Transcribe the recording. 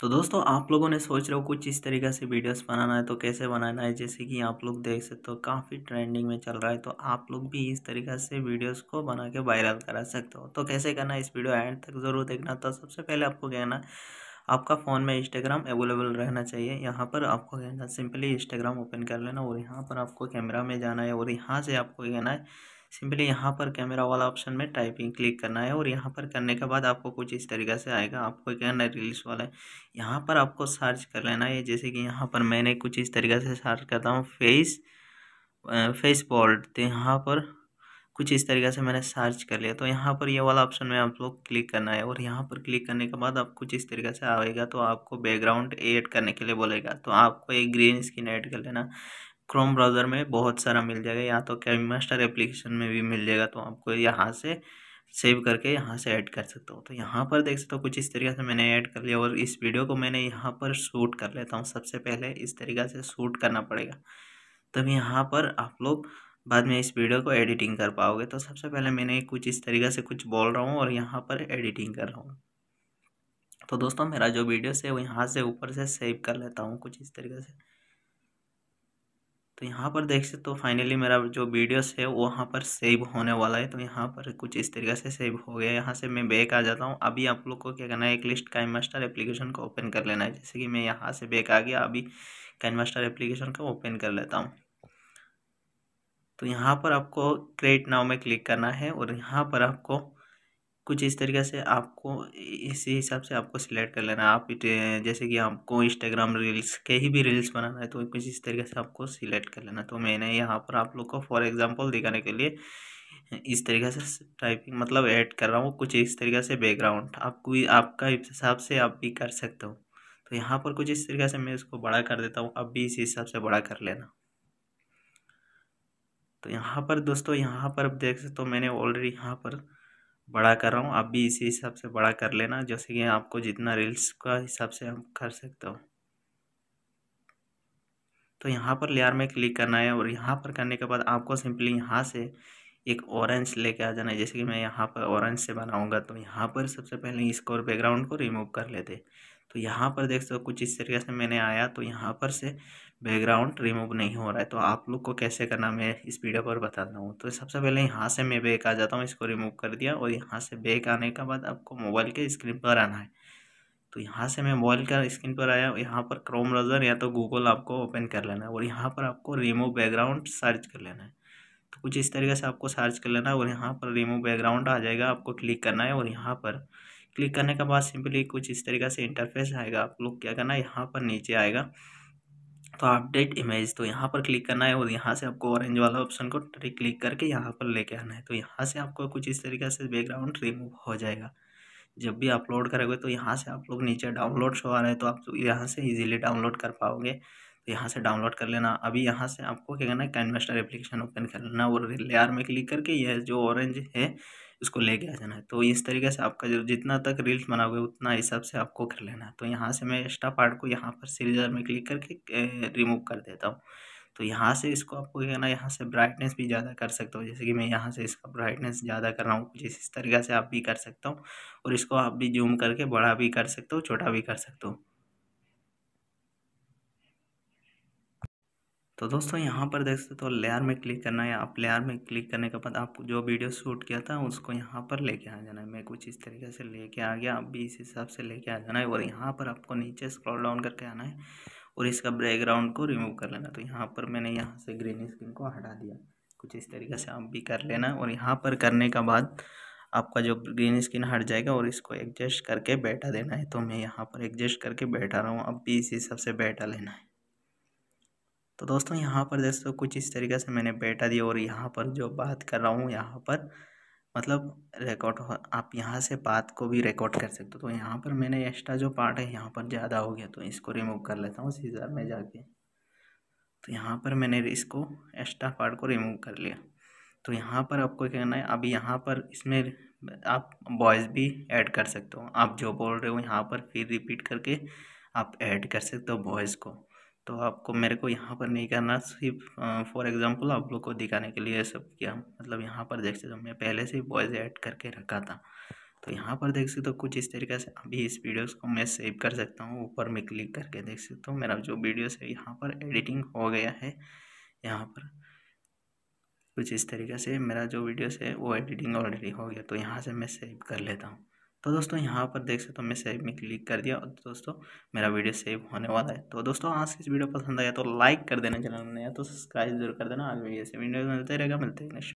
तो दोस्तों आप लोगों ने सोच रहे हो कुछ इस तरीके से वीडियोस बनाना है तो कैसे बनाना है जैसे कि आप लोग देख सकते हो काफ़ी ट्रेंडिंग में चल रहा है तो आप लोग भी इस तरीके से वीडियोस को बना के वायरल करा सकते हो तो कैसे करना है इस वीडियो एंड तक ज़रूर देखना तो सबसे पहले आपको कहना आपका फ़ोन में इंस्टाग्राम अवेलेबल रहना चाहिए यहाँ पर आपको कहना सिंपली इंस्टाग्राम ओपन कर लेना और यहाँ पर आपको कैमरा में जाना है और यहाँ से आपको कहना है सिंपली यहाँ पर कैमरा वाला ऑप्शन में टाइपिंग क्लिक करना है और यहाँ पर करने के बाद आपको कुछ इस तरीके से आएगा आपको एक ना रिलीज वाला है यहाँ पर आपको सर्च कर लेना है जैसे कि यहाँ पर मैंने कुछ इस तरीके से सर्च करता हूँ फेस फेस पॉल्ट तो यहाँ पर कुछ इस तरीके से मैंने सर्च कर लिया तो यहाँ पर ये वाला ऑप्शन में आप लोग क्लिक करना है और यहाँ पर क्लिक करने के बाद आप कुछ इस तरीके से आएगा तो आपको बैकग्राउंड ऐड करने के लिए बोलेगा तो आपको एक ग्रीन स्क्रीन ऐड कर लेना क्रोम ब्राउज़र में बहुत सारा मिल जाएगा या तो कैमस्टर एप्लीकेशन में भी मिल जाएगा तो आपको यहाँ से सेव करके यहाँ से ऐड कर सकते हो तो यहाँ पर देख सकते हो कुछ इस तरीके से मैंने ऐड कर लिया और इस वीडियो को मैंने यहाँ पर शूट कर लेता हूँ सबसे पहले इस तरीके से शूट करना पड़ेगा तब यहाँ पर आप लोग बाद में इस वीडियो को एडिटिंग कर पाओगे तो सबसे पहले मैंने कुछ इस तरीके से कुछ बोल रहा हूँ और यहाँ पर एडिटिंग कर रहा हूँ तो दोस्तों मेरा जो वीडियो से वो यहाँ से ऊपर से सेव कर लेता हूँ कुछ इस तरीके से तो यहाँ पर देख सकते हो फाइनली तो मेरा जो वीडियोस है वो वहाँ पर सेव होने वाला है तो यहाँ पर कुछ इस तरीके से सेव हो गया यहाँ से मैं बैक आ जाता हूँ अभी आप लोग को क्या करना है एक लिस्ट काइन मास्टर एप्लीकेशन को ओपन कर लेना है जैसे कि मैं यहाँ से बैक आ गया अभी काइन मास्टर एप्लीकेशन को ओपन कर लेता हूँ तो यहाँ पर आपको क्रिएट नाव में क्लिक करना है और यहाँ पर आपको कुछ इस तरीके से आपको इसी हिसाब से आपको सिलेक्ट कर लेना आप जैसे कि आपको इंस्टाग्राम रील्स के ही भी रील्स बनाना है तो कुछ इस तरीके से आपको सिलेक्ट कर लेना तो मैंने यहाँ पर आप लोग को फॉर एग्जांपल दिखाने के लिए इस तरीके से टाइपिंग मतलब ऐड कर रहा हूँ कुछ इस तरीके से बैकग्राउंड आपको आपका हिसाब से आप भी कर सकते हो तो यहाँ पर कुछ इस तरीके से मैं इसको बड़ा कर देता हूँ अब भी इसी हिसाब से बड़ा कर लेना तो यहाँ पर दोस्तों यहाँ पर आप देख सकते हो मैंने ऑलरेडी यहाँ पर बड़ा कर रहा हूँ आप भी इसी हिसाब से बड़ा कर लेना जैसे कि आपको जितना रील्स का हिसाब से हम कर सकते हो तो यहाँ पर लेयर में क्लिक करना है और यहाँ पर करने के बाद आपको सिंपली यहाँ से एक ऑरेंज लेके आ जाना है जैसे कि मैं यहाँ पर ऑरेंज से बनाऊँगा तो यहाँ पर सबसे पहले इसको और बैकग्राउंड को रिमूव कर लेते तो यहाँ पर देख सकते हो कुछ इस तरीके से मैंने आया तो यहाँ पर से बैकग्राउंड रिमूव नहीं हो रहा है तो आप लोग को कैसे करना मैं इस वीडियो पर बताता हूँ तो सबसे पहले यहाँ से मैं बैक आ जाता हूँ इसको रिमूव कर दिया और यहाँ से बैक आने के बाद आपको मोबाइल के स्क्रीन पर आना है तो यहाँ से मैं मोबाइल का स्क्रीन पर आया यहाँ पर क्रोम ब्राउज़र या तो गूगल आपको ओपन कर लेना है और यहाँ पर आपको रिमूव बैकग्राउंड सर्च कर लेना है तो कुछ इस तरीके से आपको सर्च कर लेना है और यहाँ पर रिमूव बैकग्राउंड आ जाएगा आपको क्लिक करना है और यहाँ पर क्लिक करने के बाद सिंपली कुछ इस तरीके से इंटरफेस आएगा आप लोग क्या करना है यहाँ पर नीचे आएगा तो अपडेट इमेज तो यहाँ पर क्लिक करना है और यहाँ से आपको ऑरेंज वाला ऑप्शन को क्लिक करके यहाँ पर लेके आना है तो यहाँ से आपको कुछ इस तरीके से बैकग्राउंड रिमूव हो जाएगा जब भी अपलोड करोगे तो यहाँ से आप लोग नीचे डाउनलोड शो आ रहे हैं तो आप तो यहाँ से इजीली डाउनलोड कर पाओगे तो यहाँ से डाउनलोड कर लेना अभी यहाँ से आपको क्या करना है कैनमास्टर एप्लीकेशन ओपन कर लेना और लेयर में क्लिक करके यह जो ऑरेंज है इसको लेके आ जाना है तो इस तरीके से आपका जो जितना तक रील्स बनाओगे उतना हिसाब से आपको कर लेना है तो यहाँ से मैं एक्स्ट्रा पार्ट को यहाँ पर सीरीजर में क्लिक करके रिमूव कर देता हूँ तो यहाँ से इसको आपको क्या है यहाँ से ब्राइटनेस भी ज़्यादा कर सकता हूँ जैसे कि मैं यहाँ से इसका ब्राइटनेस ज़्यादा कर रहा हूँ कुछ इस तरीके से आप भी कर सकता हूँ और इसको आप भी जूम करके बड़ा भी कर सकते हो छोटा भी कर सकते हो तो दोस्तों यहाँ पर देख सकते हो तो लेयर में क्लिक करना है आप लेयर में क्लिक करने के बाद आप जो वीडियो शूट किया था उसको यहाँ पर लेके आ जाना है मैं कुछ इस तरीके से लेके आ गया आप भी इस हिसाब से लेके आ जाना है और यहाँ पर आपको नीचे स्क्रॉल डाउन करके आना है और इसका बैकग्राउंड को रिमूव कर लेना तो यहाँ पर मैंने यहाँ से ग्रीन स्क्रीन को हटा दिया कुछ इस तरीके से आप भी कर लेना और यहाँ पर करने के बाद आपका जो ग्रीन स्क्रीन हट जाएगा और इसको एडजस्ट करके बैठा देना है तो मैं यहाँ पर एडजस्ट करके बैठा रहा हूँ अब भी इस हिसाब से बैठा लेना है तो दोस्तों यहाँ पर दोस्तों कुछ इस तरीके से मैंने बैठा दिया और यहाँ पर जो बात कर रहा हूँ यहाँ पर मतलब रिकॉर्ड आप यहाँ से बात को भी रिकॉर्ड कर सकते हो तो यहाँ पर मैंने एक्स्ट्रा जो पार्ट है यहाँ पर ज़्यादा हो गया तो इसको रिमूव कर लेता हूँ सीजर में जाके तो यहाँ पर मैंने इसको एक्स्ट्रा पार्ट को रिमूव कर लिया तो यहाँ पर आपको क्या करना है अभी यहाँ पर इसमें आप बॉयज़ भी ऐड कर सकते हो आप जो बोल रहे हो यहाँ पर फिर रिपीट करके आप ऐड कर सकते हो बॉयज़ को तो आपको मेरे को यहाँ पर नहीं करना सिर्फ फॉर एग्ज़ाम्पल आप लोग को दिखाने के लिए सब किया मतलब यहाँ पर देख सकते हो मैं पहले से ही वॉइस ऐड करके रखा था तो यहाँ पर देख सकते हो कुछ इस तरीके से अभी इस वीडियोस को मैं सेव कर सकता हूँ ऊपर में क्लिक करके देख सकते तो मेरा जो वीडियोस है यहाँ पर एडिटिंग हो गया है यहाँ पर कुछ इस तरीके से मेरा जो वीडियोस है वो एडिटिंग ऑलरेडी हो गया तो यहाँ से मैं सेव कर लेता हूँ तो दोस्तों यहाँ पर देख सकते हो मैं सेव में क्लिक कर दिया और दोस्तों मेरा वीडियो सेव होने वाला है तो दोस्तों आज इस वीडियो पसंद आया तो लाइक कर देना चैनल में नया तो सब्सक्राइब जरूर कर देना आज वीडियो से वीडियो मिलते रहेगा मिलते हैं